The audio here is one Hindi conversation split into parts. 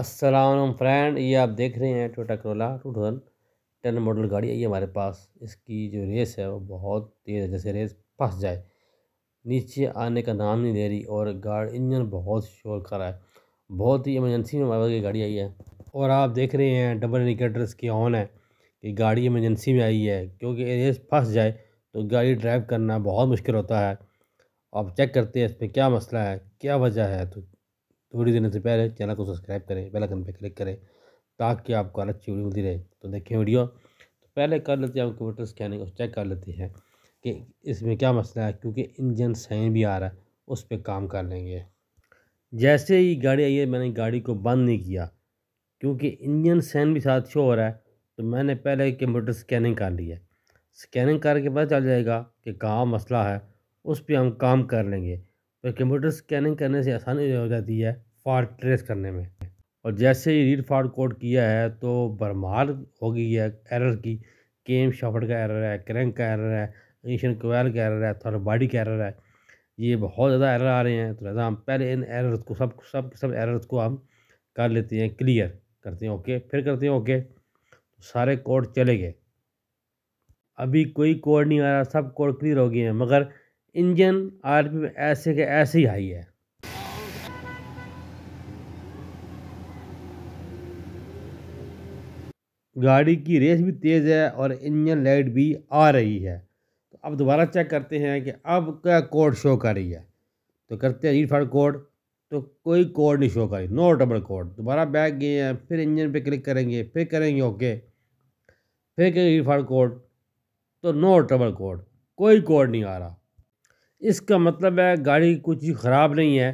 असलम फ्रेंड ये आप देख रहे हैं Toyota Corolla two thousand ten model गाड़ी आई है हमारे पास इसकी जो रेस है वो बहुत तेज़ है जैसे रेस फंस जाए नीचे आने का नाम नहीं ले रही और गाड़ी इंजन बहुत शोर कर रहा है बहुत ही इमरजेंसी में हमारे गाड़ी आई है और आप देख रहे हैं डबल इंडिकेटर्स की ऑन है कि गाड़ी इमरजेंसी में आई है क्योंकि रेस फंस जाए तो गाड़ी ड्राइव करना बहुत मुश्किल होता है आप चेक करते हैं इसमें क्या मसला है क्या वजह है तो तो वीडियो देने से पहले चैनल को सब्सक्राइब करें बेल आइकन पर क्लिक करें ताकि आपको हर अच्छी वीडियो मिलती रहे तो देखें वीडियो तो पहले कर लेते हैं कंप्यूटर स्कैनिंग और चेक कर लेते हैं कि इसमें क्या मसला है क्योंकि इंजन साइन भी आ रहा है उस पर काम कर लेंगे जैसे ही गाड़ी आई है मैंने गाड़ी को बंद नहीं किया क्योंकि इंजन सैन भी साथ शो हो रहा है तो मैंने पहले कंप्यूटर स्कैनिंग कर ली है स्कैनिंग करके पता चल जाएगा कि कहाँ मसला है उस पर हम काम कर लेंगे तो कंप्यूटर स्कैनिंग करने से आसानी हो जाती है फाड़ ट्रेस करने में और जैसे ही रीड फाड़ कोड किया है तो भरमार हो गई है एरर की केम शॉफ्ट का एरर है क्रैंक का एरर है इंशन कोयल का एरर है थोड़ा बॉडी का एरर है ये बहुत ज़्यादा एरर आ रहे हैं तो लिहाजा हम पहले इन एरर्स को सब सब सब एरर्स को हम कर लेते हैं क्लियर करते हैं ओके फिर करते हैं ओके तो सारे कोड चले गए अभी कोई कोड नहीं आ रहा सब कोड क्लियर हो गए हैं मगर इंजन आरपी में ऐसे के ऐसे ही हाई है गाड़ी की रेस भी तेज़ है और इंजन लाइट भी आ रही है तो अब दोबारा चेक करते हैं कि अब क्या कोड शो कर रही है तो करते हैं रीड कोड तो कोई कोड नहीं शो कर रही नो डबल कोड दोबारा बैक गए हैं फिर इंजन पे क्लिक करेंगे फिर करेंगे ओके फिर करेंगे रीड कोड तो नो डबल कोड कोई कोड नहीं आ रहा इसका मतलब है गाड़ी कोई चीज़ ख़राब नहीं है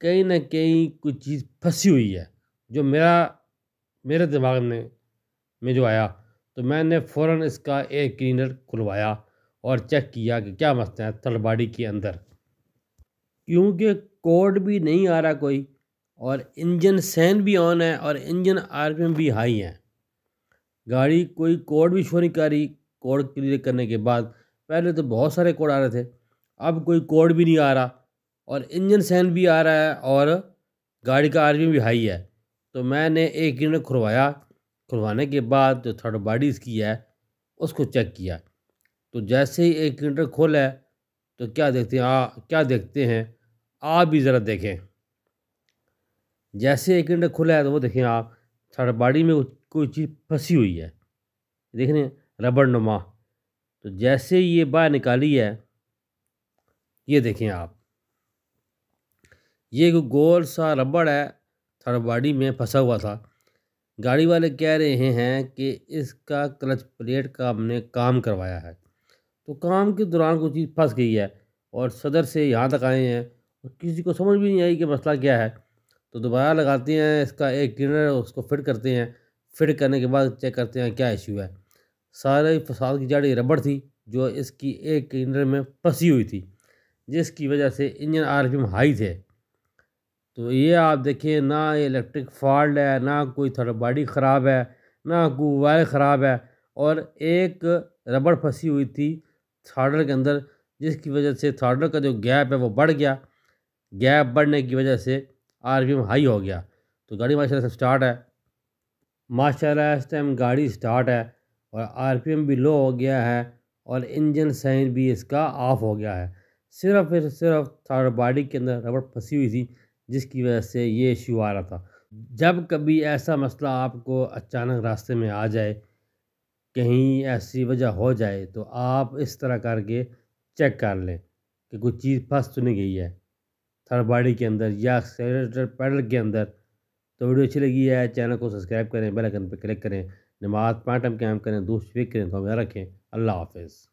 कहीं ना कहीं कोई चीज़ फंसी हुई है जो मेरा मेरे दिमाग में में जो आया तो मैंने फ़ौर इसका एयर क्लीनर खुलवाया और चेक किया कि क्या मसला है तलबाड़ी के अंदर क्योंकि कोड भी नहीं आ रहा कोई और इंजन सैन भी ऑन है और इंजन आर भी हाई है गाड़ी कोई कोड भी शो नहीं कर रही कोड क्लियर करने के बाद पहले तो बहुत सारे कोड आ रहे थे अब कोई कोड भी नहीं आ रहा और इंजन सैन भी आ रहा है और गाड़ी का आर्मी भी हाई है तो मैंने एक यूनिट खुरवाया खुलवाने के बाद जो थर्ड बॉडीज़ की है उसको चेक किया तो जैसे ही एक यूनिट खोला है तो क्या देखते हैं आ, हाँ, क्या देखते हैं आप भी ज़रा देखें जैसे एक यूनिट खुला है तो वो देखें आप थर्ड बॉडी में कोई चीज़ फंसी हुई है देख रबड़ नुमा तो जैसे ये बाहर निकाली है ये देखें आप ये गोल सा रबड़ है थर्ड बॉडी में फंसा हुआ था गाड़ी वाले कह रहे हैं कि इसका क्लच प्लेट का हमने काम करवाया है तो काम के दौरान कोई चीज़ फंस गई है और सदर से यहाँ तक आए हैं और किसी को समझ भी नहीं आई कि मसला क्या है तो दोबारा लगाते हैं इसका एक टिनर उसको फिट करते हैं फिट करने के बाद चेक करते हैं क्या इश्यू है सारे फसाद की जाड़ी रबड़ थी जो इसकी एक टिनर में फंसी हुई थी जिसकी वजह से इंजन आर हाई थे तो ये आप देखें ना ये इलेक्ट्रिक फॉल्ट है ना कोई थर्ड बॉडी ख़राब है ना कोई वायर ख़राब है और एक रबड़ फंसी हुई थी थार्डर के अंदर जिसकी वजह से थार्डर का जो गैप है वो बढ़ गया गैप बढ़ने की वजह से आर हाई हो गया तो गाड़ी माशा से स्टार्ट है माशा इस टाइम गाड़ी स्टार्ट है और आर भी लो हो गया है और इंजन साइन भी इसका ऑफ हो गया है सिर्फ फिर सिर्फ थर्ड बॉडी के अंदर रबड़ फंसी हुई थी जिसकी वजह से ये इशू आ रहा था जब कभी ऐसा मसला आपको अचानक रास्ते में आ जाए कहीं ऐसी वजह हो जाए तो आप इस तरह करके चेक कर लें कि कोई चीज़ फंस तो नहीं गई है थर्ड बॉडी के अंदर या एक्सेलरेटर पैडल के अंदर तो वीडियो अच्छी लगी है चैनल को सब्सक्राइब करें बेल आइकन पर क्लिक करें नमाज पाँच टाइम कैम करें दोस्त फिक्र करें तो हमें रखें अल्लाह हाफिज़